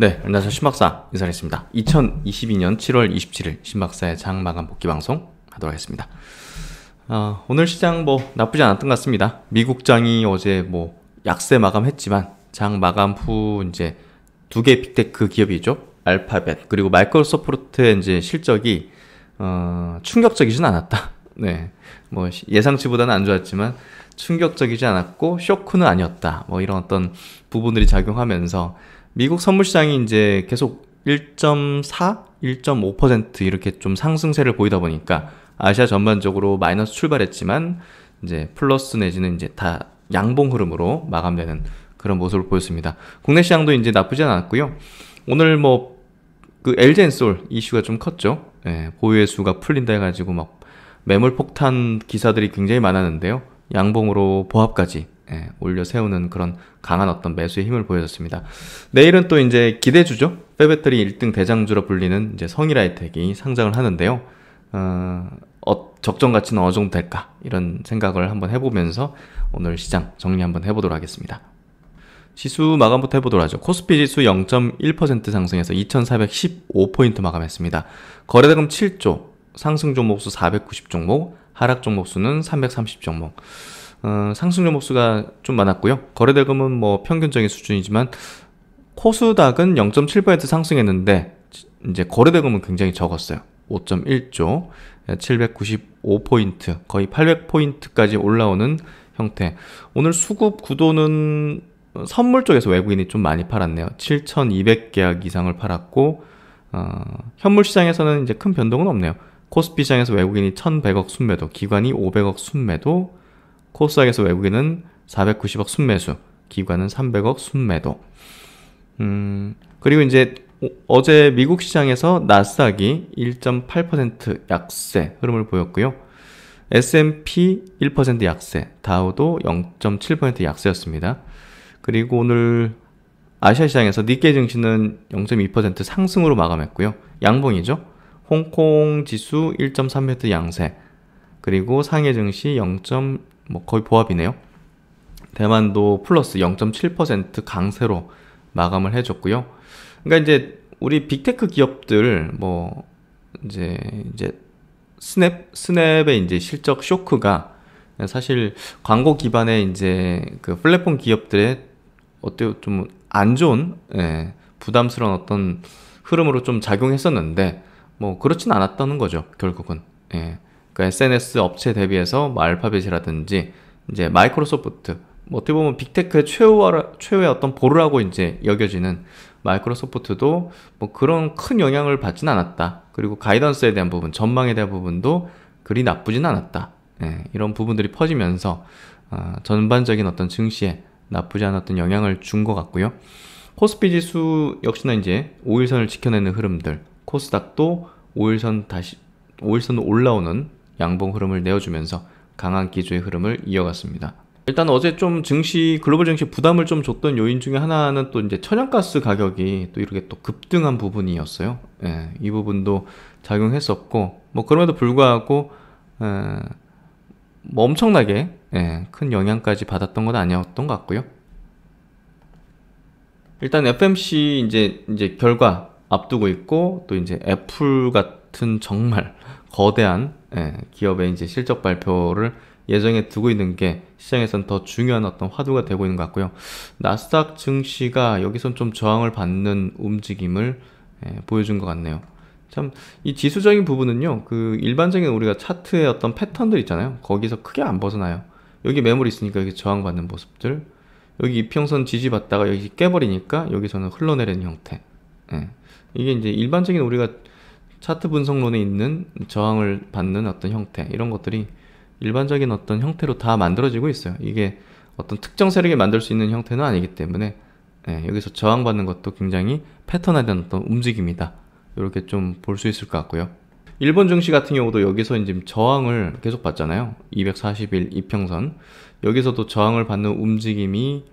네, 안녕하세요. 신박사 인사했습니다. 2022년 7월 27일 신박사의 장마감 복귀 방송 하도록 하겠습니다. 어, 오늘 시장 뭐 나쁘지 않았던 것 같습니다. 미국장이 어제 뭐 약세 마감했지만 장 마감 후 이제 두 개의 빅테크 기업이죠. 알파벳 그리고 마이크로소프트의 이제 실적이 어, 충격적이진 않았다. 네, 뭐 예상치보다는 안 좋았지만 충격적이지 않았고 쇼크는 아니었다. 뭐 이런 어떤 부분들이 작용하면서 미국 선물 시장이 이제 계속 1.4, 1.5% 이렇게 좀 상승세를 보이다 보니까 아시아 전반적으로 마이너스 출발했지만 이제 플러스 내지는 이제 다 양봉 흐름으로 마감되는 그런 모습을 보였습니다. 국내 시장도 이제 나쁘지 않았고요. 오늘 뭐그 엘젠솔 이슈가 좀 컸죠. 예, 보유의수가 풀린다 해가지고 막 매물 폭탄 기사들이 굉장히 많았는데요. 양봉으로 보합까지 예, 올려 세우는 그런 강한 어떤 매수의 힘을 보여줬습니다. 내일은 또 이제 기대주죠. 빼배터리 1등 대장주로 불리는 이제 성일아이텍이 상장을 하는데요. 어, 어, 적정 가치는 어느 정도 될까? 이런 생각을 한번 해보면서 오늘 시장 정리 한번 해보도록 하겠습니다. 지수 마감부터 해보도록 하죠. 코스피 지수 0.1% 상승해서 2,415포인트 마감했습니다. 거래대금 7조, 상승 종목수 490종목, 하락 종목수는 330종목. 어, 상승률 목수가 좀 많았고요. 거래대금은 뭐 평균적인 수준이지만 코스닥은 0.7% 상승했는데 이제 거래대금은 굉장히 적었어요. 5.1조 795포인트 거의 800포인트까지 올라오는 형태 오늘 수급 구도는 선물 쪽에서 외국인이 좀 많이 팔았네요 7200계약 이상을 팔았고 어, 현물 시장에서는 이제 큰 변동은 없네요 코스피 시장에서 외국인이 1100억 순매도 기관이 500억 순매도 코스닥에서 외국인은 490억 순매수, 기관은 300억 순매도. 음, 그리고 이제 어제 미국 시장에서 나스닥이 1.8% 약세 흐름을 보였고요. S&P 1% 약세, 다우도 0.7% 약세였습니다. 그리고 오늘 아시아 시장에서 니케이 증시는 0.2% 상승으로 마감했고요. 양봉이죠. 홍콩 지수 1.3% 양세, 그리고 상해 증시 0. 뭐 거의 보합이네요. 대만도 플러스 0.7% 강세로 마감을 해줬고요. 그러니까 이제 우리 빅테크 기업들 뭐 이제 이제 스냅 스냅의 이제 실적 쇼크가 사실 광고 기반의 이제 그 플랫폼 기업들의 어때요 좀 안 좋은 예, 부담스러운 어떤 흐름으로 좀 작용했었는데 뭐 그렇진 않았다는 거죠 결국은 예. 그 그러니까 SNS 업체 대비해서 뭐 알파벳이라든지 이제 마이크로소프트 뭐 어떻게 보면 빅테크의 최후와, 최후의 어떤 보루라고 이제 여겨지는 마이크로소프트도 뭐 그런 큰 영향을 받진 않았다. 그리고 가이던스에 대한 부분, 전망에 대한 부분도 그리 나쁘진 않았다. 예, 이런 부분들이 퍼지면서 어, 전반적인 어떤 증시에 나쁘지 않았던 영향을 준 것 같고요. 코스피 지수 역시나 이제 5일선을 지켜내는 흐름들, 코스닥도 5일선 다시 5일선 올라오는 양봉 흐름을 내어주면서 강한 기조의 흐름을 이어갔습니다. 일단 어제 좀 증시 글로벌 증시 부담을 좀 줬던 요인 중에 하나는 또 이제 천연가스 가격이 또 이렇게 또 급등한 부분이었어요. 예, 이 부분도 작용했었고 뭐 그럼에도 불구하고 예, 뭐 엄청나게 예, 큰 영향까지 받았던 건 아니었던 것 같고요. 일단 FMC 이제 이제 결과 앞두고 있고 또 이제 애플 같은 정말 거대한 예, 기업의 이제 실적 발표를 예정에 두고 있는 게 시장에선 더 중요한 어떤 화두가 되고 있는 것 같고요. 나스닥 증시가 여기선 좀 저항을 받는 움직임을 예, 보여준 것 같네요. 참 이 지수적인 부분은요. 그 일반적인 우리가 차트의 어떤 패턴들 있잖아요. 거기서 크게 안 벗어나요. 여기 매물이 있으니까 여기 저항받는 모습들 여기 이평선 지지받다가 여기 깨버리니까 여기서는 흘러내리는 형태 예. 이게 이제 일반적인 우리가 차트 분석론에 있는 저항을 받는 어떤 형태 이런 것들이 일반적인 어떤 형태로 다 만들어지고 있어요. 이게 어떤 특정 세력이 만들 수 있는 형태는 아니기 때문에 예, 여기서 저항받는 것도 굉장히 패턴에 대한 어떤 움직임이다. 이렇게 좀 볼 수 있을 것 같고요. 일본 증시 같은 경우도 여기서 이제 저항을 계속 받잖아요. 240일 이평선. 여기서도 저항을 받는 움직임이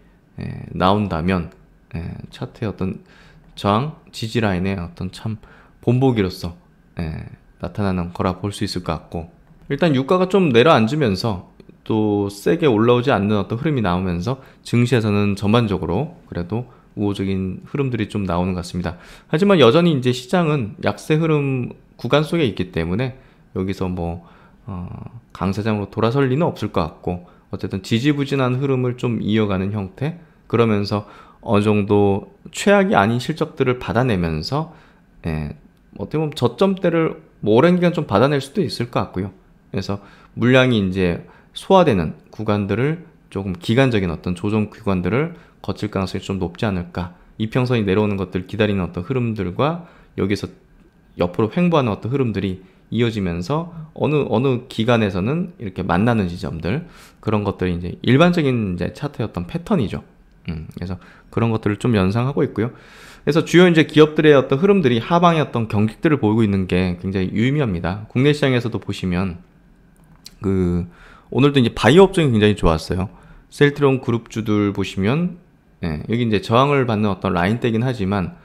예, 나온다면 예, 차트의 어떤 저항 지지 라인의 어떤 참 본보기로서 예, 나타나는 거라 볼 수 있을 것 같고 일단 유가가 좀 내려앉으면서 또 세게 올라오지 않는 어떤 흐름이 나오면서 증시에서는 전반적으로 그래도 우호적인 흐름들이 좀 나오는 것 같습니다. 하지만 여전히 이제 시장은 약세 흐름 구간 속에 있기 때문에 여기서 뭐 어, 강세장으로 돌아설 리는 없을 것 같고 어쨌든 지지부진한 흐름을 좀 이어가는 형태 그러면서 어느 정도 최악이 아닌 실적들을 받아내면서 예, 어떻게 보면 저점대를 뭐 오랜 기간 좀 받아낼 수도 있을 것 같고요. 그래서 물량이 이제 소화되는 구간들을 조금 기간적인 어떤 조정 구간들을 거칠 가능성이 좀 높지 않을까. 이평선이 내려오는 것들 기다리는 어떤 흐름들과 여기서 옆으로 횡보하는 어떤 흐름들이 이어지면서 어느 어느 기간에서는 이렇게 만나는 지점들 그런 것들이 이제 일반적인 이제 차트였던 패턴이죠. 음, 그래서 그런 것들을 좀 연상하고 있고요. 그래서 주요 이제 기업들의 어떤 흐름들이 하방의 어떤 경직들을 보이고 있는 게 굉장히 유의미합니다. 국내 시장에서도 보시면 그 오늘도 이제 바이오 업종이 굉장히 좋았어요. 셀트론 그룹주들 보시면 예, 여기 이제 저항을 받는 어떤 라인대긴 하지만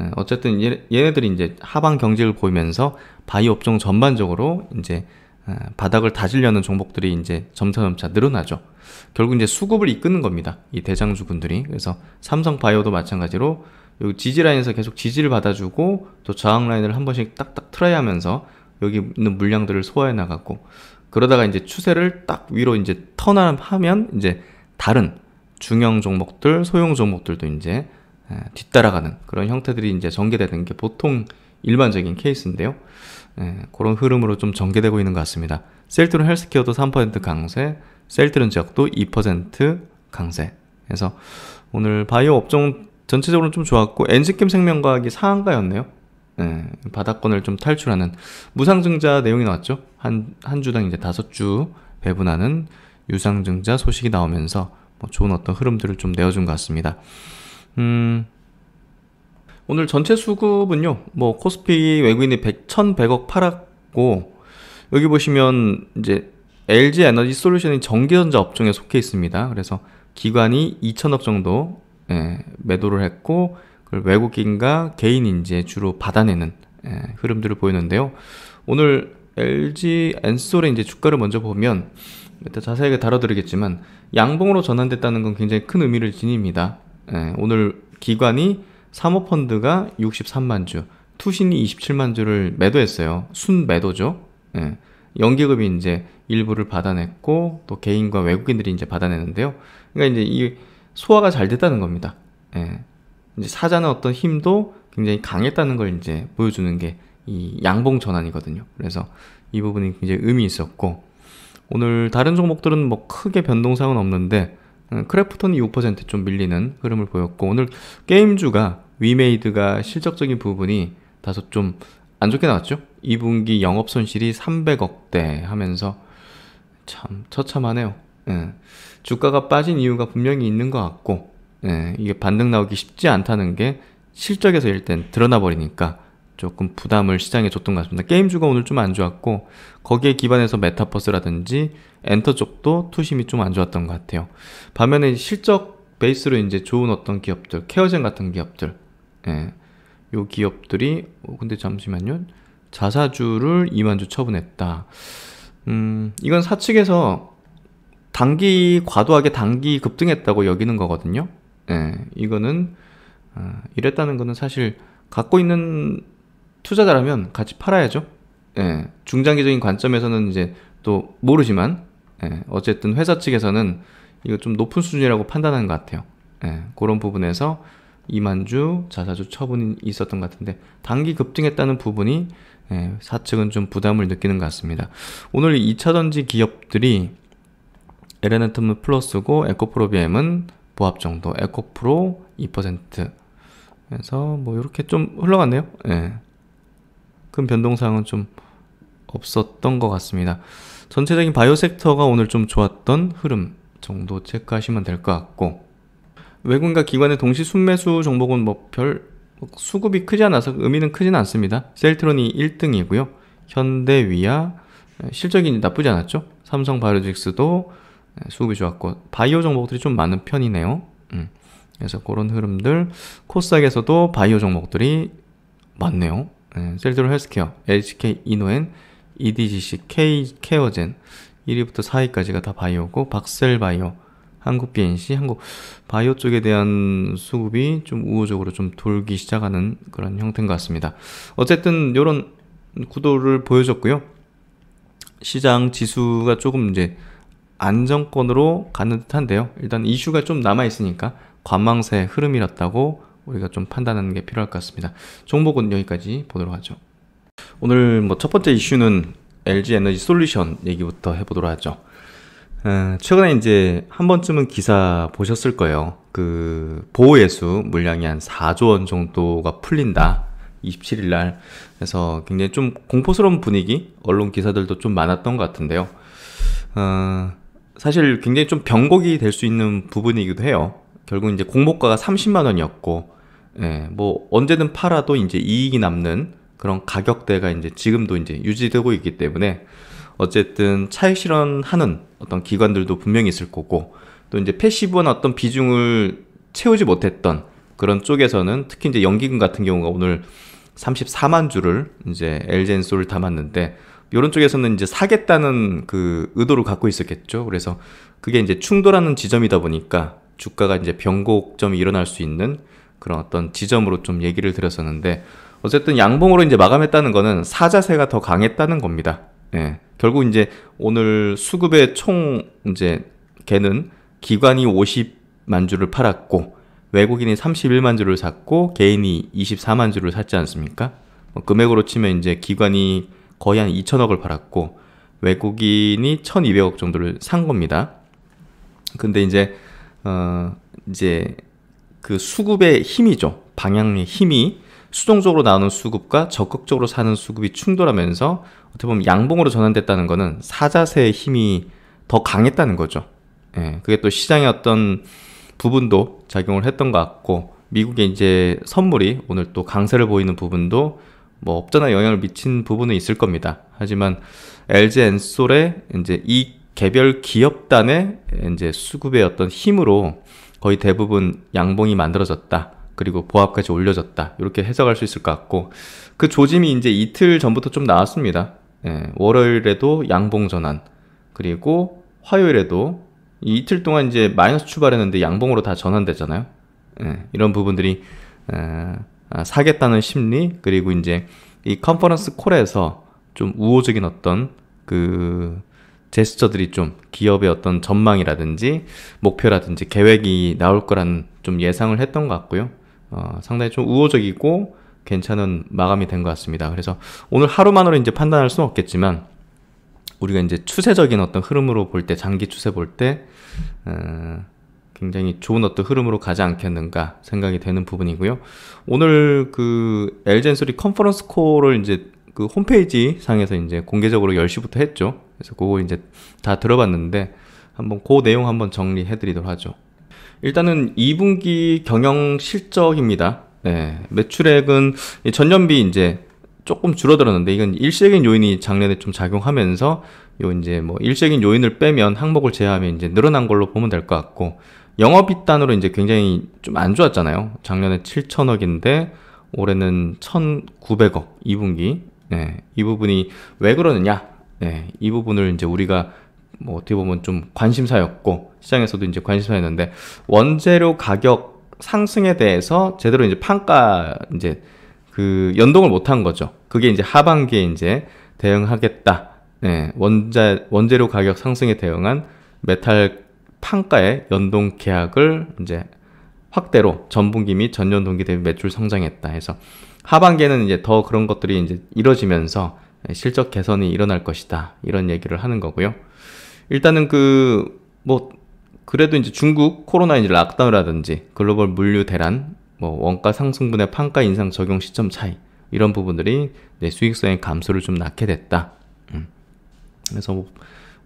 예, 어쨌든 얘, 얘네들이 이제 하방 경직을 보이면서 바이오 업종 전반적으로 이제 예, 바닥을 다지려는 종목들이 이제 점차점차 늘어나죠. 결국 이제 수급을 이끄는 겁니다. 이 대장주 군들이. 그래서 삼성바이오도 마찬가지로 여기 지지라인에서 계속 지지를 받아주고 또 저항라인을 한 번씩 딱딱 트라이 하면서 여기 있는 물량들을 소화해 나갔고 그러다가 이제 추세를 딱 위로 이제 턴하면 이제 다른 중형 종목들, 소형 종목들도 이제 예, 뒤따라가는 그런 형태들이 이제 전개되는 게 보통 일반적인 케이스인데요. 예, 그런 흐름으로 좀 전개되고 있는 것 같습니다. 셀트론 헬스케어도 3% 강세, 셀트론 지역도 2% 강세. 그래서 오늘 바이오 업종 전체적으로 좀 좋았고 엔지킴 생명과학이 상한가였네요. 예, 바닥권을 좀 탈출하는 무상증자 내용이 나왔죠. 한 한 주당 이제 다섯 주 배분하는 유상증자 소식이 나오면서 뭐 좋은 어떤 흐름들을 좀 내어준 것 같습니다. 음, 오늘 전체 수급은요, 뭐 코스피 외국인이 100, 1,100억 팔았고 여기 보시면 이제 LG 에너지 솔루션이 전기전자 업종에 속해 있습니다. 그래서 기관이 2천억 정도 예, 매도를 했고 그걸 외국인과 개인이 이제 주로 받아내는 예, 흐름들을 보이는데요. 오늘 LG 엔솔의 이제 주가를 먼저 보면 이따 자세하게 다뤄드리겠지만 양봉으로 전환됐다는 건 굉장히 큰 의미를 지닙니다. 예, 오늘 기관이 사모펀드가 63만 주, 투신이 27만 주를 매도했어요. 순 매도죠. 예. 연기급이 이제 일부를 받아냈고 또 개인과 외국인들이 이제 받아내는데요. 그러니까 이제 이 소화가 잘 됐다는 겁니다. 예. 이제 사자는 어떤 힘도 굉장히 강했다는 걸 이제 보여주는 게 이 양봉 전환이거든요. 그래서 이 부분이 굉장히 의미 있었고 오늘 다른 종목들은 뭐 크게 변동상은 없는데 음, 크래프톤이 5 좀 밀리는 흐름을 보였고 오늘 게임주가 위메이드가 실적적인 부분이 다소 좀 안 좋게 나왔죠. 2분기 영업 손실이 300억대 하면서 참 처참하네요. 예. 주가가 빠진 이유가 분명히 있는 것 같고 예. 이게 반등 나오기 쉽지 않다는 게 실적에서 일단 드러나 버리니까 조금 부담을 시장에 줬던 것 같습니다. 게임주가 오늘 좀 안 좋았고 거기에 기반해서 메타버스라든지 엔터 쪽도 투심이 좀 안 좋았던 것 같아요. 반면에 실적 베이스로 이제 좋은 어떤 기업들, 케어젠 같은 기업들, 예. 요 기업들이 어, 근데 잠시만요. 자사주를 2만 주 처분했다. 음, 이건 사측에서 단기 과도하게 단기 급등했다고 여기는 거거든요. 예. 이거는 어, 이랬다는 거는 사실 갖고 있는 투자자라면 같이 팔아야죠. 예, 중장기적인 관점에서는 이제 또 모르지만 예, 어쨌든 회사 측에서는 이거 좀 높은 수준이라고 판단하는 것 같아요. 예, 그런 부분에서 이만주 자사주 처분이 있었던 것 같은데 단기 급등했다는 부분이 예, 사측은 좀 부담을 느끼는 것 같습니다. 오늘 2차 전지 기업들이 에레네텀은 플러스고 에코프로 비엠은 보합 정도 에코프로 2% 그래서 뭐 이렇게 좀 흘러갔네요. 예. 큰 변동사항은 좀 없었던 것 같습니다. 전체적인 바이오 섹터가 오늘 좀 좋았던 흐름 정도 체크하시면 될 것 같고 외국인과 기관의 동시 순매수 종목은 뭐별 수급이 크지 않아서 의미는 크진 않습니다. 셀트론이 1등이고요. 현대위아 실적이 나쁘지 않았죠. 삼성 바이오직스도 수급이 좋았고 바이오 종목들이 좀 많은 편이네요. 음. 그래서 그런 흐름들 코스닥에서도 바이오 종목들이 많네요. 네, 셀드로 헬스케어, LCK 이노엔, EDGC, K 케어젠 1위부터 4위까지가 다 바이오고 박셀바이오, 한국 BNC, 한국 바이오 쪽에 대한 수급이 좀 우호적으로 좀 돌기 시작하는 그런 형태인 것 같습니다. 어쨌든 이런 구도를 보여줬고요. 시장 지수가 조금 이제 안정권으로 가는 듯한데요. 일단 이슈가 좀 남아 있으니까 관망세 흐름이었다고 우리가 좀 판단하는 게 필요할 것 같습니다. 종목은 여기까지 보도록 하죠. 오늘 뭐 첫 번째 이슈는 LG 에너지 솔루션 얘기부터 해보도록 하죠. 어, 최근에 이제 한 번쯤은 기사 보셨을 거예요. 그 보호예수 물량이 한 4조 원 정도가 풀린다. 27일 날. 그래서 굉장히 좀 공포스러운 분위기, 언론 기사들도 좀 많았던 것 같은데요. 어, 사실 굉장히 좀 변곡이 될 수 있는 부분이기도 해요. 결국 이제 공모가가 30만 원이었고, 예, 뭐 언제든 팔아도 이제 이익이 남는 그런 가격대가 이제 지금도 이제 유지되고 있기 때문에 어쨌든 차익 실현하는 어떤 기관들도 분명히 있을 거고 또 이제 패시브한 어떤 비중을 채우지 못했던 그런 쪽에서는 특히 이제 연기금 같은 경우가 오늘 34만 주를 이제 엘젠소를 담았는데 이런 쪽에서는 이제 사겠다는 그 의도를 갖고 있었겠죠. 그래서 그게 이제 충돌하는 지점이다 보니까 주가가 이제 변곡점이 일어날 수 있는 그런 어떤 지점으로 좀 얘기를 드렸었는데 어쨌든 양봉으로 이제 마감했다는 거는 사자세가 더 강했다는 겁니다. 예. 결국 이제 오늘 수급의 총 이제 개는 기관이 50만 주를 팔았고 외국인이 31만 주를 샀고 개인이 24만 주를 샀지 않습니까? 뭐 금액으로 치면 이제 기관이 거의 한 2천억을 팔았고 외국인이 1,200억 정도를 산 겁니다. 근데 이제 어, 이제 그 수급의 힘이죠. 방향의 힘이 수동적으로 나오는 수급과 적극적으로 사는 수급이 충돌하면서 어떻게 보면 양봉으로 전환됐다는 것은 사자세의 힘이 더 강했다는 거죠. 예, 그게 또 시장의 어떤 부분도 작용을 했던 것 같고 미국의 이제 선물이 오늘 또 강세를 보이는 부분도 뭐 업자나 영향을 미친 부분은 있을 겁니다. 하지만 LG 엔솔의 이제 이익 개별 기업단의 이제 수급의 어떤 힘으로 거의 대부분 양봉이 만들어졌다. 그리고 보합까지 올려졌다. 이렇게 해석할 수 있을 것 같고 그 조짐이 이제 이틀 전부터 좀 나왔습니다. 예, 월요일에도 양봉 전환 그리고 화요일에도 이틀 동안 이제 마이너스 출발했는데 양봉으로 다 전환되잖아요. 예, 이런 부분들이 에, 아, 사겠다는 심리 그리고 이제 이 컨퍼런스 콜에서 좀 우호적인 어떤 그 제스처들이 좀 기업의 어떤 전망이라든지 목표라든지 계획이 나올 거라는 좀 예상을 했던 것 같고요. 어, 상당히 좀 우호적이고 괜찮은 마감이 된 것 같습니다. 그래서 오늘 하루만으로 이제 판단할 수는 없겠지만 우리가 이제 추세적인 어떤 흐름으로 볼 때 장기 추세 볼때 어, 굉장히 좋은 어떤 흐름으로 가지 않겠는가 생각이 되는 부분이고요. 오늘 그 엘젠소리 컨퍼런스 콜을 이제 그 홈페이지 상에서 이제 공개적으로 10시부터 했죠. 그래서 그걸 이제 다 들어봤는데 한번 그 내용 한번 정리해 드리도록 하죠. 일단은 2분기 경영 실적입니다. 네, 매출액은 전년비 이제 조금 줄어들었는데 이건 일시적인 요인이 작년에 좀 작용하면서 요 이제 뭐 일시적인 요인을 빼면 항목을 제외하면 이제 늘어난 걸로 보면 될 것 같고 영업이단으로 이제 굉장히 좀 안 좋았잖아요. 작년에 7천억인데 올해는 1,900억 2분기. 네, 이 부분이 왜 그러느냐? 네, 이 부분을 이제 우리가 뭐 어떻게 보면 좀 관심사였고 시장에서도 이제 관심사였는데 원재료 가격 상승에 대해서 제대로 이제 판가 이제 그 연동을 못 한 거죠. 그게 이제 하반기에 이제 대응하겠다. 네, 원자 원재료 가격 상승에 대응한 메탈 판가의 연동 계약을 이제 확대로 전분기 및 전년 동기 대비 매출 성장했다 해서 하반기에는 이제 더 그런 것들이 이제 이뤄지면서 예, 실적 개선이 일어날 것이다. 이런 얘기를 하는 거고요. 일단은 그, 뭐, 그래도 이제 중국 코로나 이제 락다운이라든지 글로벌 물류 대란, 뭐 원가 상승분의 판가 인상 적용 시점 차이, 이런 부분들이 내 수익성의 감소를 좀 낳게 됐다. 음. 그래서 뭐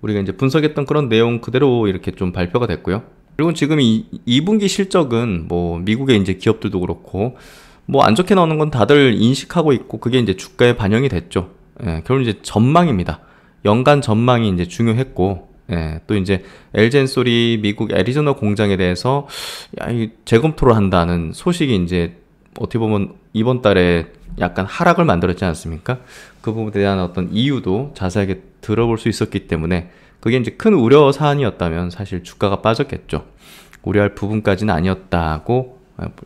우리가 이제 분석했던 그런 내용 그대로 이렇게 좀 발표가 됐고요. 그리고 지금 이 2분기 실적은 뭐 미국의 이제 기업들도 그렇고 뭐 안 좋게 나오는 건 다들 인식하고 있고 그게 이제 주가에 반영이 됐죠. 예, 결국 이제 전망입니다. 연간 전망이 이제 중요했고 예, 또 이제 엘젠 소리 미국 애리조나 공장에 대해서 야, 이 재검토를 한다는 소식이 이제 어떻게 보면 이번 달에 약간 하락을 만들었지 않습니까? 그 부분에 대한 어떤 이유도 자세하게 들어볼 수 있었기 때문에 그게 이제 큰 우려 사안이었다면 사실 주가가 빠졌겠죠. 우려할 부분까지는 아니었다고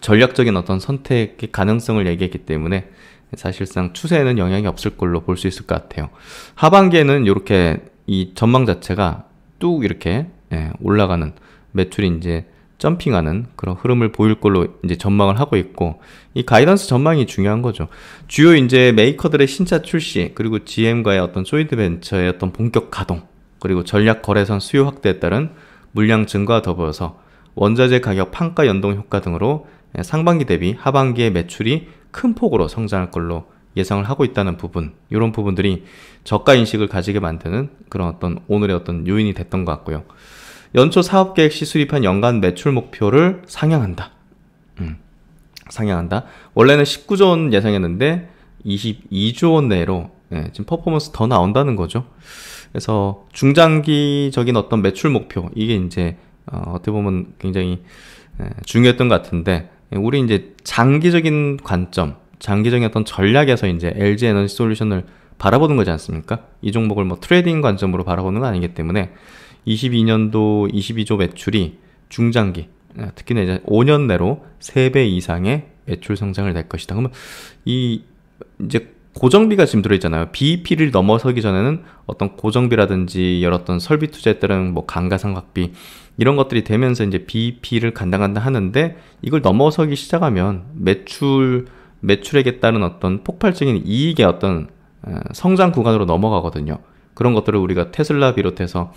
전략적인 어떤 선택의 가능성을 얘기했기 때문에 사실상 추세에는 영향이 없을 걸로 볼 수 있을 것 같아요. 하반기에는 이렇게 이 전망 자체가 뚝 이렇게 예, 올라가는 매출이 이제 점핑하는 그런 흐름을 보일 걸로 이제 전망을 하고 있고 이 가이던스 전망이 중요한 거죠. 주요 이제 메이커들의 신차 출시 그리고 GM과의 어떤 조이드 벤처의 어떤 본격 가동 그리고 전략 거래선 수요 확대에 따른 물량 증가와 더불어서 원자재 가격 판가 연동 효과 등으로 예, 상반기 대비 하반기에 매출이 큰 폭으로 성장할 걸로 예상을 하고 있다는 부분 이런 부분들이 저가 인식을 가지게 만드는 그런 어떤 오늘의 어떤 요인이 됐던 것 같고요 연초 사업계획 시 수립한 연간 매출 목표를 상향한다 음, 상향한다 원래는 19조 원 예상했는데 22조 원 내로 예, 지금 퍼포먼스 더 나온다는 거죠 그래서 중장기적인 어떤 매출 목표 이게 이제 어, 떻게 보면 굉장히 예, 중요했던 것 같은데 우리 이제 장기적인 관점, 장기적인 어떤 전략에서 이제 LG 에너지 솔루션을 바라보는 거지 않습니까? 이 종목을 뭐 트레이딩 관점으로 바라보는 건 아니기 때문에 22년도 22조 매출이 중장기, 예, 특히나 이제 5년 내로 3배 이상의 매출 성장을 낼 것이다. 그러면 이 이제 고정비가 지금 들어있잖아요. BEP를 넘어서기 전에는 어떤 고정비라든지 여러 어떤 설비 투자에 따른 뭐 감가상각비 이런 것들이 되면서 이제 BEP를 간당간당 하는데 이걸 넘어서기 시작하면 매출 매출액에 따른 어떤 폭발적인 이익의 어떤 어, 성장 구간으로 넘어가거든요. 그런 것들을 우리가 테슬라 비롯해서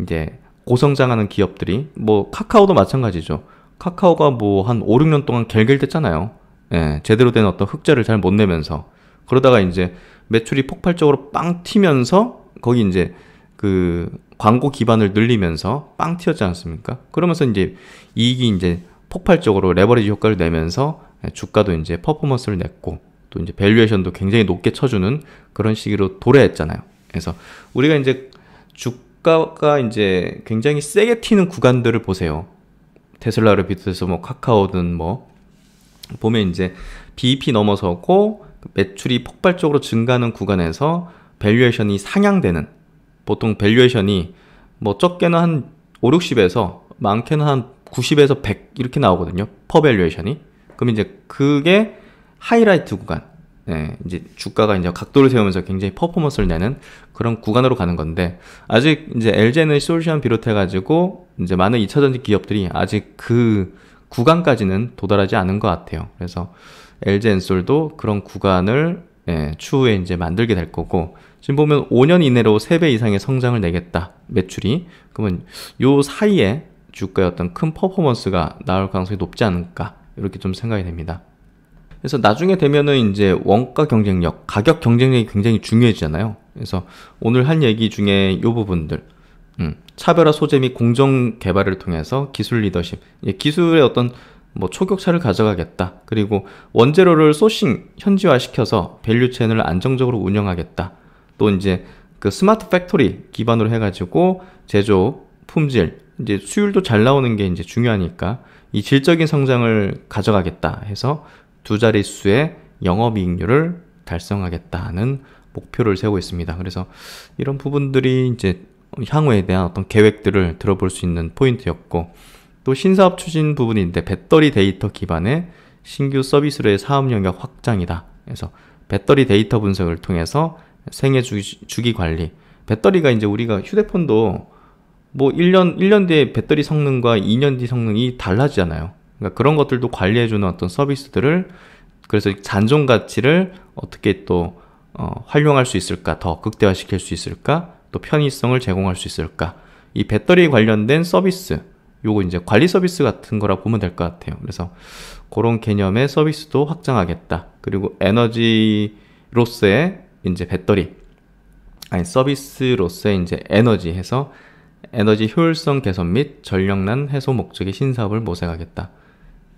이제 고성장하는 기업들이 뭐 카카오도 마찬가지죠. 카카오가 뭐 한 5, 6년 동안 결결됐잖아요 예, 제대로 된 어떤 흑자를 잘 못 내면서 그러다가 이제 매출이 폭발적으로 빵 튀면서 거기 이제 그 광고 기반을 늘리면서 빵 튀었지 않습니까? 그러면서 이제 이익이 이제 폭발적으로 레버리지 효과를 내면서 주가도 이제 퍼포먼스를 냈고 또 이제 밸류에이션도 굉장히 높게 쳐주는 그런 시기로 도래했잖아요. 그래서 우리가 이제 주가가 이제 굉장히 세게 튀는 구간들을 보세요. 테슬라를 비롯해서 뭐 카카오든 뭐 보면 이제 BEP 넘어서고 매출이 폭발적으로 증가하는 구간에서 밸류에이션이 상향되는 보통 밸류에이션이 뭐 적게는 한 5, 60에서 많게는 한 90에서 100 이렇게 나오거든요. 퍼 밸류에이션이. 그럼 이제 그게 하이라이트 구간. 네, 이제 주가가 이제 각도를 세우면서 굉장히 퍼포먼스를 내는 그런 구간으로 가는 건데 아직 이제 LG는 솔시안 비롯해 가지고 이제 많은 2차전지 기업들이 아직 그 구간까지는 도달하지 않은 것 같아요. 그래서 엘젠솔도 그런 구간을 예, 추후에 이제 만들게 될 거고 지금 보면 5년 이내로 3배 이상의 성장을 내겠다 매출이 그러면 요 사이에 주가의 어떤 큰 퍼포먼스가 나올 가능성이 높지 않을까 이렇게 좀 생각이 됩니다 그래서 나중에 되면은 이제 원가 경쟁력 가격 경쟁력이 굉장히 중요해지잖아요 그래서 오늘 한 얘기 중에 요 부분들 음, 차별화 소재 및 공정 개발을 통해서 기술 리더십 예, 기술의 어떤 뭐 초격차를 가져가겠다. 그리고 원재료를 소싱 현지화시켜서 밸류 체인을 안정적으로 운영하겠다. 또 이제 그 스마트 팩토리 기반으로 해가지고 제조 품질 이제 수율도 잘 나오는 게 이제 중요하니까 이 질적인 성장을 가져가겠다 해서 두 자릿수의 영업이익률을 달성하겠다는 목표를 세우고 있습니다. 그래서 이런 부분들이 이제 향후에 대한 어떤 계획들을 들어볼 수 있는 포인트였고 또 신사업 추진 부분인데 배터리 데이터 기반의 신규 서비스로의 사업 영역 확장이다. 그래서 배터리 데이터 분석을 통해서 생애 주기, 관리. 배터리가 이제 우리가 휴대폰도 뭐 1년, 1년 뒤에 배터리 성능과 2년 뒤 성능이 달라지잖아요. 그러니까 그런 것들도 관리해주는 어떤 서비스들을 그래서 잔존 가치를 어떻게 또 어, 활용할 수 있을까, 더 극대화시킬 수 있을까, 또 편의성을 제공할 수 있을까. 이 배터리 관련된 서비스, 요거 이제 관리 서비스 같은 거라 보면 될 것 같아요. 그래서 그런 개념의 서비스도 확장하겠다. 그리고 에너지로서의 이제 배터리 아니 서비스로서의 이제 에너지 해서 에너지 효율성 개선 및 전력난 해소 목적의 신사업을 모색하겠다.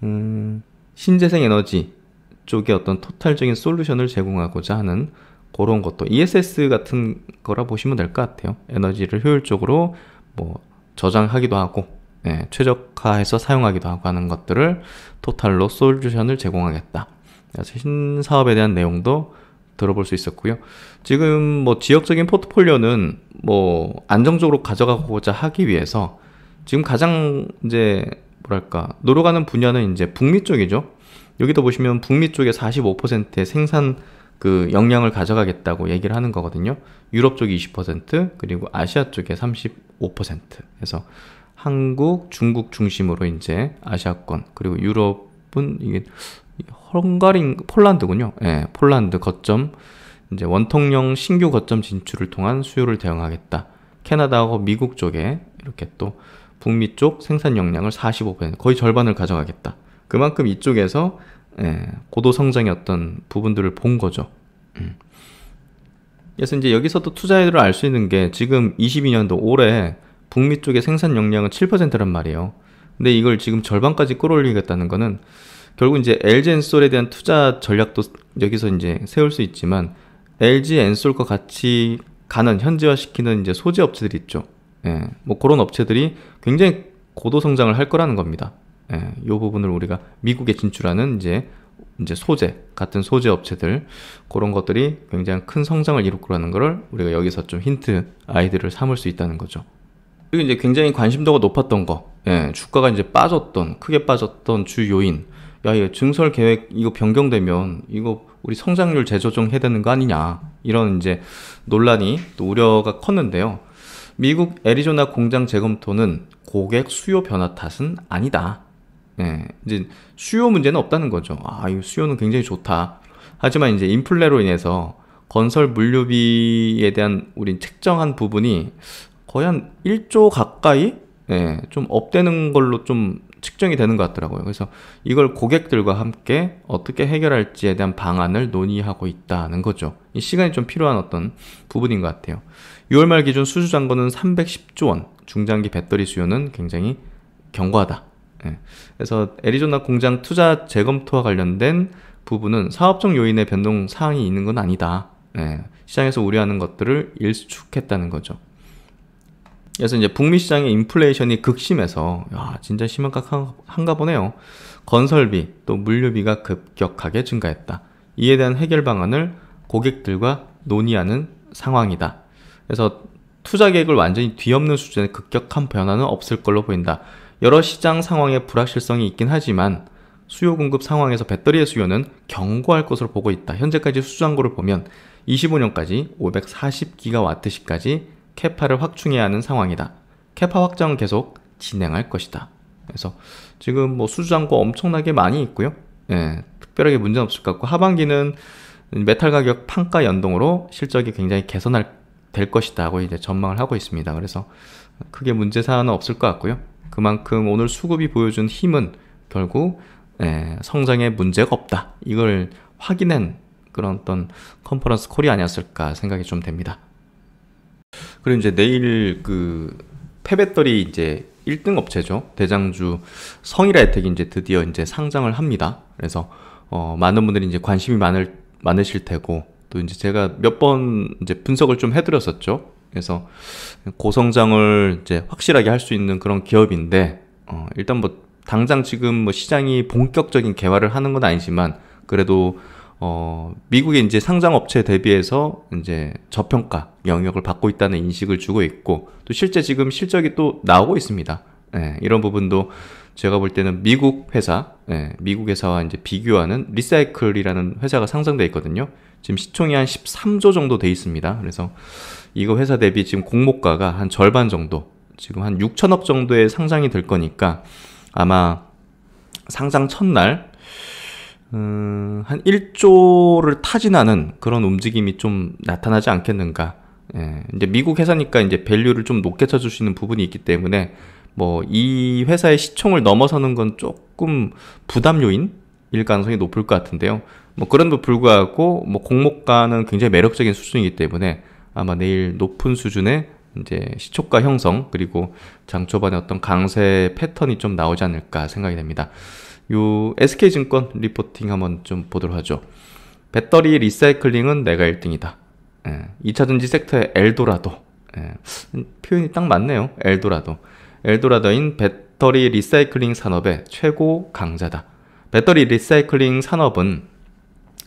음, 신재생 에너지 쪽에 어떤 토탈적인 솔루션을 제공하고자 하는 그런 것도 ESS 같은 거라 보시면 될 것 같아요. 에너지를 효율적으로 뭐 저장하기도 하고 예, 최적화해서 사용하기도 하고 하는 것들을 토탈로 솔루션을 제공하겠다. 그 신사업에 대한 내용도 들어볼 수 있었고요. 지금 뭐 지역적인 포트폴리오는 뭐 안정적으로 가져가고자 하기 위해서 지금 가장 이제 뭐랄까 노력하는 분야는 이제 북미 쪽이죠. 여기도 보시면 북미 쪽에 45%의 생산 그 역량을 가져가겠다고 얘기를 하는 거거든요. 유럽 쪽이 20% 그리고 아시아 쪽에 35%그래서 한국, 중국 중심으로 이제 아시아권 그리고 유럽은 이게 헝가리, 폴란드군요. 예, 폴란드 거점 이제 원통형 신규 거점 진출을 통한 수요를 대응하겠다. 캐나다하고 미국 쪽에 이렇게 또 북미 쪽 생산 역량을 45% 거의 절반을 가져가겠다. 그만큼 이쪽에서 예, 고도 성장의 어떤 부분들을 본 거죠. 음. 그래서 이제 여기서 도 투자율을 알 수 있는 게 지금 22년도 올해 북미 쪽의 생산 역량은 7%란 말이에요. 근데 이걸 지금 절반까지 끌어올리겠다는 거는 결국 이제 LG 엔솔에 대한 투자 전략도 여기서 이제 세울 수 있지만 LG 엔솔과 같이 가는 현지화시키는 이제 소재 업체들이 있죠. 예, 뭐 그런 업체들이 굉장히 고도 성장을 할 거라는 겁니다. 예, 이 부분을 우리가 미국에 진출하는 이제 이제 소재 같은 소재 업체들 그런 것들이 굉장히 큰 성장을 이룰 거라는 거를 우리가 여기서 좀 힌트 아이디를 삼을 수 있다는 거죠. 그리고 이제 굉장히 관심도가 높았던 거, 예, 주가가 이제 빠졌던, 크게 빠졌던 주 요인. 야, 이 증설 계획 이거 변경되면 이거 우리 성장률 재조정 해야 되는 거 아니냐. 이런 이제 논란이 또 우려가 컸는데요. 미국 애리조나 공장 재검토는 고객 수요 변화 탓은 아니다. 예, 이제 수요 문제는 없다는 거죠. 아, 이 수요는 굉장히 좋다. 하지만 이제 인플레로 인해서 건설 물류비에 대한 우린 책정한 부분이 거의 한 1조 가까이 예, 좀 업되는 걸로 좀 측정이 되는 것 같더라고요. 그래서 이걸 고객들과 함께 어떻게 해결할지에 대한 방안을 논의하고 있다는 거죠. 이 시간이 좀 필요한 어떤 부분인 것 같아요. 6월 말 기준 수주 잔고는 310조 원, 중장기 배터리 수요는 굉장히 견고하다. 예. 그래서 애리조나 공장 투자 재검토와 관련된 부분은 사업적 요인의 변동 사항이 있는 건 아니다. 예. 시장에서 우려하는 것들을 일축했다는 거죠. 그래서 이제 북미 시장의 인플레이션이 극심해서 야, 진짜 심각한가 보네요. 건설비 또 물류비가 급격하게 증가했다. 이에 대한 해결 방안을 고객들과 논의하는 상황이다. 그래서 투자 계획을 완전히 뒤엎는 수준의 급격한 변화는 없을 걸로 보인다. 여러 시장 상황의 불확실성이 있긴 하지만 수요 공급 상황에서 배터리의 수요는 견고할 것으로 보고 있다. 현재까지 수장고를 보면 25년까지 540기가와트시까지 캐파를 확충해야 하는 상황이다. 캐파 확장은 계속 진행할 것이다. 그래서 지금 뭐 수주잔고 엄청나게 많이 있고요. 예, 특별하게 문제는 없을 것 같고 하반기는 메탈 가격 판가 연동으로 실적이 굉장히 개선할 될 것이다고 이제 전망을 하고 있습니다. 그래서 크게 문제 사안은 없을 것 같고요. 그만큼 오늘 수급이 보여준 힘은 결국 예, 성장에 문제가 없다. 이걸 확인한 그런 어떤 컨퍼런스 콜이 아니었을까 생각이 좀 됩니다. 그리고 이제 내일 그 폐배터리 이제 1등 업체죠. 대장주 성일아 혜택이 이제 드디어 이제 상장을 합니다. 그래서 어, 많은 분들이 이제 관심이 많을 많으실 테고 또 이제 제가 몇 번 이제 분석을 좀 해드렸었죠. 그래서 고성장을 이제 확실하게 할 수 있는 그런 기업인데 어, 일단 뭐 당장 지금 뭐 시장이 본격적인 개화를 하는 건 아니지만 그래도 어, 미국의 이제 상장 업체 대비해서 이제 저평가 영역을 받고 있다는 인식을 주고 있고 또 실제 지금 실적이 또 나오고 있습니다. 예, 이런 부분도 제가 볼 때는 미국 회사, 예, 미국 회사와 이제 비교하는 리사이클이라는 회사가 상장돼 있거든요. 지금 시총이 한 13조 정도 돼 있습니다. 그래서 이거 회사 대비 지금 공모가가 한 절반 정도, 지금 한 6천억 정도의 상장이 될 거니까 아마 상장 첫날 음, 한 1조를 타진하는 그런 움직임이 좀 나타나지 않겠는가. 예, 이제 미국 회사니까 이제 밸류를 좀 높게 쳐수있는 부분이 있기 때문에 뭐 이 회사의 시총을 넘어서는 건 조금 부담 요인일 가능성이 높을 것 같은데요. 뭐 그런데도 불구하고 뭐 공모가는 굉장히 매력적인 수준이기 때문에 아마 내일 높은 수준의 이제 시초가 형성 그리고 장초반의 어떤 강세 패턴이 좀 나오지 않을까 생각이 됩니다. 요 SK증권 리포팅 한번 좀 보도록 하죠. 배터리 리사이클링은 내가 1등이다. 예, 2차전지 섹터의 엘도라도. 예, 표현이 딱 맞네요. 엘도라도. 엘도라도인 배터리 리사이클링 산업의 최고 강자다. 배터리 리사이클링 산업은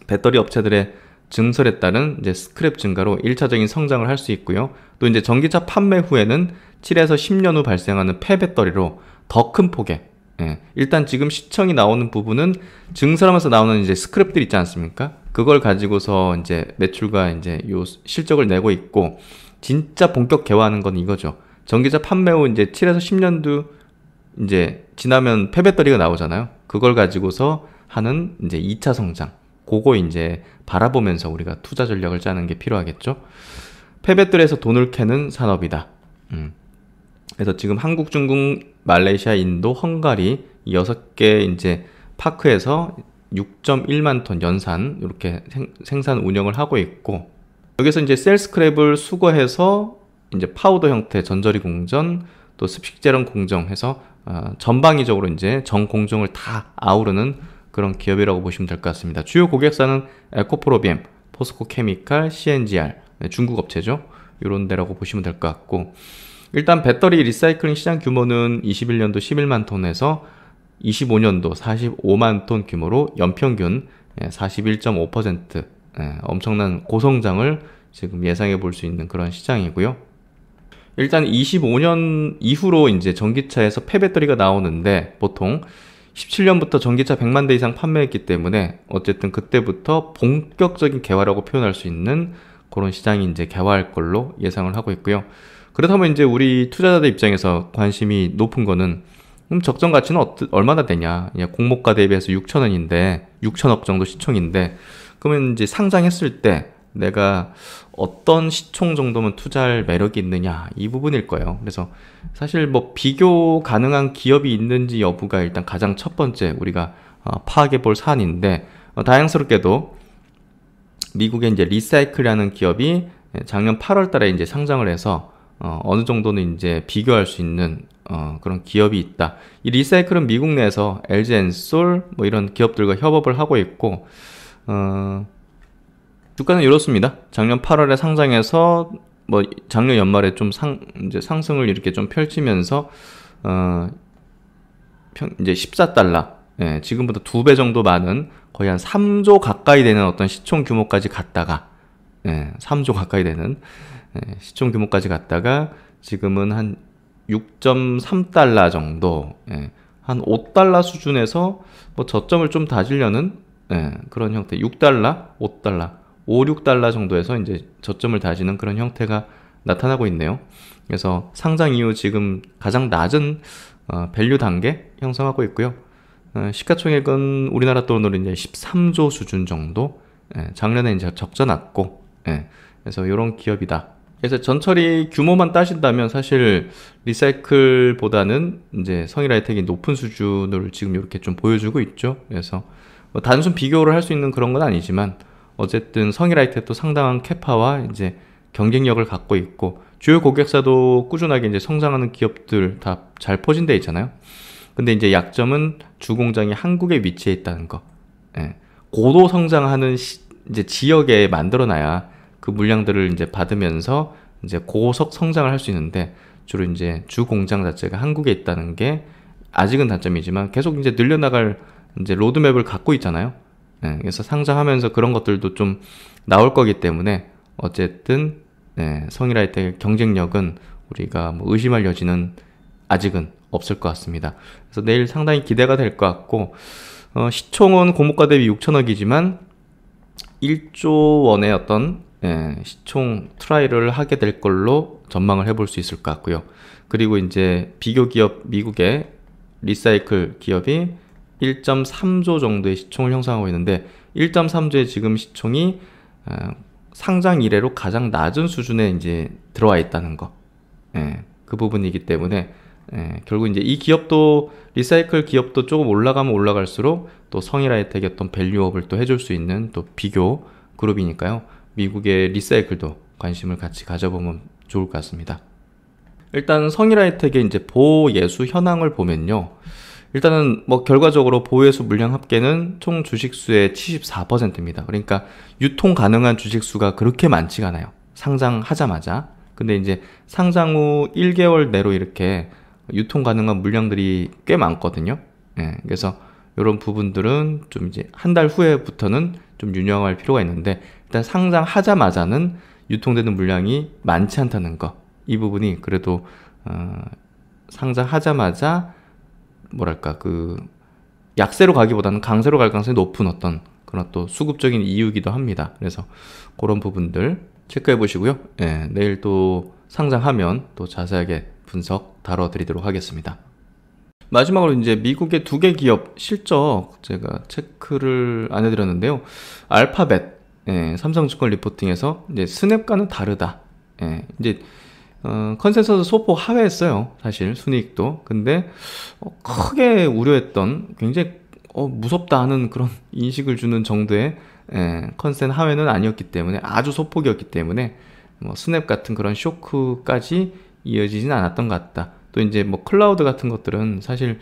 배터리 업체들의 증설에 따른 이제 스크랩 증가로 1차적인 성장을 할 수 있고요. 또 이제 전기차 판매 후에는 7에서 10년 후 발생하는 폐배터리로 더 큰 폭의 예. 일단 지금 시청이 나오는 부분은 증설하면서 나오는 이제 스크랩들 있지 않습니까? 그걸 가지고서 이제 매출과 이제 요 실적을 내고 있고 진짜 본격 개화하는 건 이거죠. 전기차 판매 후 이제 7에서 10년도 이제 지나면 폐배터리가 나오잖아요. 그걸 가지고서 하는 이제 2차 성장. 그거 이제 바라보면서 우리가 투자 전략을 짜는 게 필요하겠죠. 폐배터리에서 돈을 캐는 산업이다. 음. 그래서 지금 한국, 중국, 말레이시아, 인도, 헝가리 6개 이제 파크에서 6.1만 톤 연산 이렇게 생, 산 운영을 하고 있고 여기서 이제 셀 스크랩을 수거해서 이제 파우더 형태 전절이 공정또 습식재련 공정 해서 어, 전방위적으로 이제 전 공정을 다 아우르는 그런 기업이라고 보시면 될 것 같습니다. 주요 고객사는 에코프로비엠, 포스코케미칼, CNGR, 네, 중국 업체죠. 이런 데라고 보시면 될 것 같고 일단 배터리 리사이클링 시장 규모는 21년도 11만 톤에서 25년도 45만 톤 규모로 연평균 41.5% 예, 예, 엄청난 고성장을 지금 예상해 볼 수 있는 그런 시장이고요. 일단 25년 이후로 이제 전기차에서 폐배터리가 나오는데 보통 17년부터 전기차 100만 대 이상 판매했기 때문에 어쨌든 그때부터 본격적인 개화라고 표현할 수 있는 그런 시장이 이제 개화할 걸로 예상을 하고 있고요. 그렇다면 이제 우리 투자자들 입장에서 관심이 높은 거는 그럼 음, 적정 가치는 어뜨, 얼마나 되냐? 공모가 대비해서 6천 원인데 6천억 정도 시총인데 그러면 이제 상장했을 때 내가 어떤 시총 정도면 투자할 매력이 있느냐 이 부분일 거예요. 그래서 사실 뭐 비교 가능한 기업이 있는지 여부가 일단 가장 첫 번째 우리가 어, 파악해 볼 사안인데 어, 다양스럽게도 미국의 이제 리사이클이라는 기업이 작년 8월 달에 이제 상장을 해서 어, 느 정도는 이제 비교할 수 있는 어, 그런 기업이 있다. 이 리사이클은 미국 내에서 LG 엔솔 뭐 이런 기업들과 협업을 하고 있고 어, 주가는 이렇습니다. 작년 8월에 상장해서 뭐 작년 연말에 좀 상 이제 상승을 이렇게 좀 펼치면서 어, 평, 이제 14달러 예, 지금보다 두 배 정도 많은 거의 한 3조 가까이 되는 어떤 시총 규모까지 갔다가 3조 예, 가까이 되는 예, 시총 규모까지 갔다가 지금은 한 6.3달러 정도 예, 한 5달러 수준에서 뭐 저점을 좀 다지려는 그런 형태 6달러, 5달러, 5, 6달러 정도에서 이제 저점을 다지는 그런 형태가 나타나고 있네요. 그래서 상장 이후 지금 가장 낮은 어, 밸류 단계 형성하고 있고요. 어, 시가총액은 우리나라 돈으로 이제 13조 수준 정도 작년에 이제 적자 났고 예. 그래서 이런 기업이다. 그래서 전철이 규모만 따신다면 사실 리사이클보다는 이제 성일 하이텍이 높은 수준을 지금 이렇게 좀 보여주고 있죠. 그래서 뭐 단순 비교를 할 수 있는 그런 건 아니지만 어쨌든 성일 하이텍도 상당한 캐파와 이제 경쟁력을 갖고 있고 주요 고객사도 꾸준하게 이제 성장하는 기업들 다 잘 포진돼 있잖아요. 근데 이제 약점은 주공장이 한국에 위치해 있다는 거. 예. 고도 성장하는 시, 이제 지역에 만들어놔야 그 물량들을 이제 받으면서 이제 고속 성장을 할 수 있는데 주로 이제 주 공장 자체가 한국에 있다는 게 아직은 단점이지만 계속 이제 늘려나갈 이제 로드맵을 갖고 있잖아요. 네, 그래서 상장하면서 그런 것들도 좀 나올 거기 때문에 어쨌든 네, 성일아이텍의 경쟁력은 우리가 뭐 의심할 여지는 아직은 없을 것 같습니다. 그래서 내일 상당히 기대가 될 것 같고 어, 시총은 고모가 대비 6천억이지만 1조 원의 어떤 예, 시총 트라이를 하게 될 걸로 전망을 해볼 수 있을 것 같고요. 그리고 이제 비교 기업 미국의 리사이클 기업이 1.3조 정도의 시총을 형성하고 있는데 1.3조의 지금 시총이 어, 상장 이래로 가장 낮은 수준에 이제 들어와 있다는 거. 예, 그 부분이기 때문에 예, 결국 이제 이 기업도 리사이클 기업도 조금 올라가면 올라갈수록 또 성일아 혜택의 어떤 밸류업을 또 해줄 수 있는 또 비교 그룹이니까요. 미국의 리사이클도 관심을 같이 가져보면 좋을 것 같습니다. 일단 성일아 이텍의 이제 보호예수 현황을 보면요. 일단은 뭐 결과적으로 보호예수 물량 합계는 총 주식수의 74%입니다. 그러니까 유통 가능한 주식수가 그렇게 많지가 않아요. 상장하자마자. 근데 이제 상장 후 1개월 내로 이렇게 유통 가능한 물량들이 꽤 많거든요. 예, 그래서 이런 부분들은 좀 이제 한 달 후에부터는 좀 유념할 필요가 있는데 일단 상장하자마자는 유통되는 물량이 많지 않다는 거. 이 부분이 그래도 어, 상장하자마자 뭐랄까 그 약세로 가기보다는 강세로 갈 가능성이 높은 어떤 그런 또 수급적인 이유기도 합니다. 그래서 그런 부분들 체크해 보시고요. 예, 내일 또 상장하면 또 자세하게 분석 다뤄드리도록 하겠습니다. 마지막으로 이제 미국의 두 개 기업 실적 제가 체크를 안 해드렸는데요. 알파벳, 예, 삼성증권 리포팅에서 이제 스냅과는 다르다. 예, 이제 어, 컨센서스 소폭 하회했어요. 사실 순이익도. 근데 어, 크게 우려했던 굉장히 어, 무섭다 하는 그런 인식을 주는 정도의 예, 컨센 하회는 아니었기 때문에 아주 소폭이었기 때문에 뭐 스냅 같은 그런 쇼크까지 이어지진 않았던 것 같다. 또 이제 뭐 클라우드 같은 것들은 사실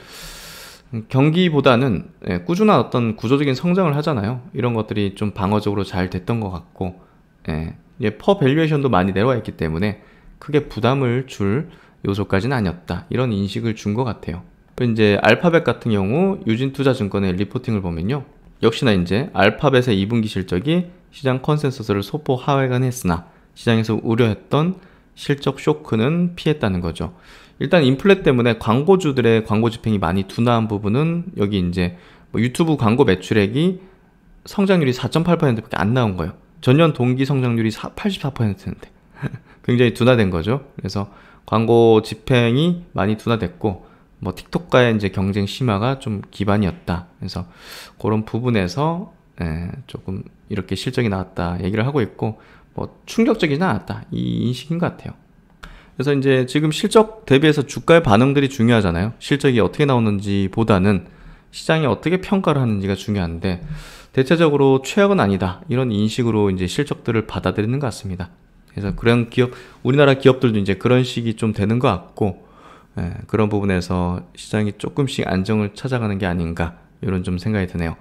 경기보다는 예, 꾸준한 어떤 구조적인 성장을 하잖아요. 이런 것들이 좀 방어적으로 잘 됐던 것 같고, 예, 이제 퍼 밸류에이션도 많이 내려와 있기 때문에 크게 부담을 줄 요소까지는 아니었다. 이런 인식을 준 것 같아요. 그리고 이제 알파벳 같은 경우 유진투자증권의 리포팅을 보면요. 역시나 이제 알파벳의 2분기 실적이 시장 컨센서스를 소폭 하회간 했으나 시장에서 우려했던 실적 쇼크는 피했다는 거죠. 일단 인플레 때문에 광고주들의 광고 집행이 많이 둔화한 부분은 여기 이제 뭐 유튜브 광고 매출액이 성장률이 4.8%밖에 안 나온 거예요. 전년 동기 성장률이 84%인데 굉장히 둔화된 거죠. 그래서 광고 집행이 많이 둔화됐고 뭐 틱톡과의 이제 경쟁 심화가 좀 기반이었다. 그래서 그런 부분에서 예, 조금 이렇게 실적이 나왔다 얘기를 하고 있고 뭐충격적이지 않았다. 이 인식인 것 같아요. 그래서 이제 지금 실적 대비해서 주가의 반응들이 중요하잖아요. 실적이 어떻게 나오는지 보다는 시장이 어떻게 평가를 하는지가 중요한데 대체적으로 최악은 아니다. 이런 인식으로 이제 실적들을 받아들이는 것 같습니다. 그래서 그런 기업, 우리나라 기업들도 이제 그런 식이 좀 되는 것 같고, 예, 그런 부분에서 시장이 조금씩 안정을 찾아가는 게 아닌가, 이런 좀 생각이 드네요.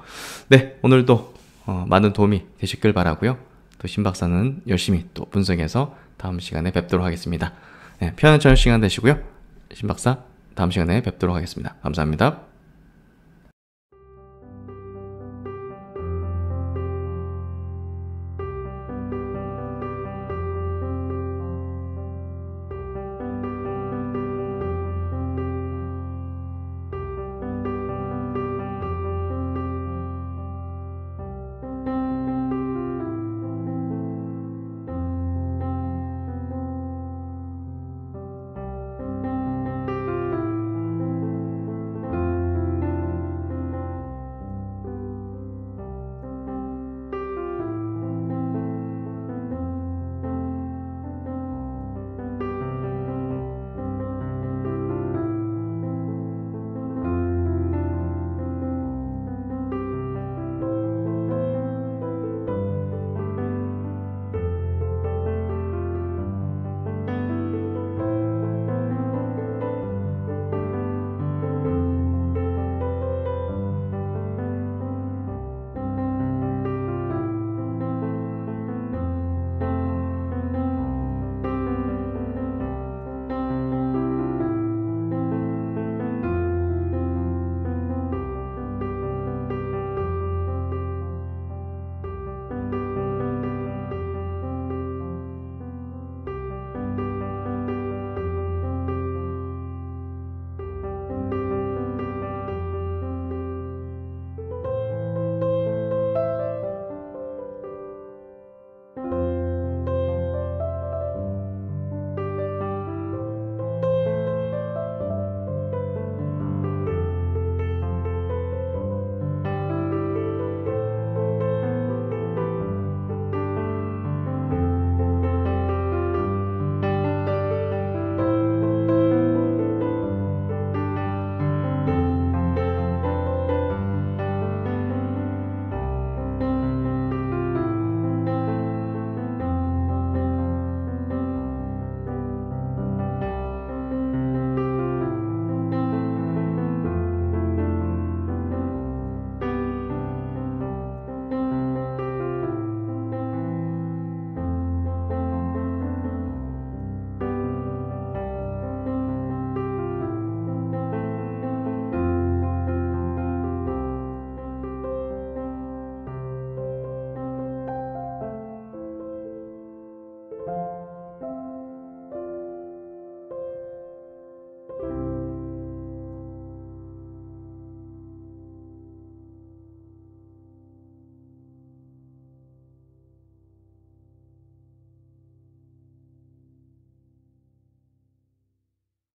네, 오늘도 어, 많은 도움이 되셨길 바라고요 또 신박사는 열심히 또 분석해서 다음 시간에 뵙도록 하겠습니다. 네, 편안한 저녁 시간 되시고요. 신박사 다음 시간에 뵙도록 하겠습니다. 감사합니다.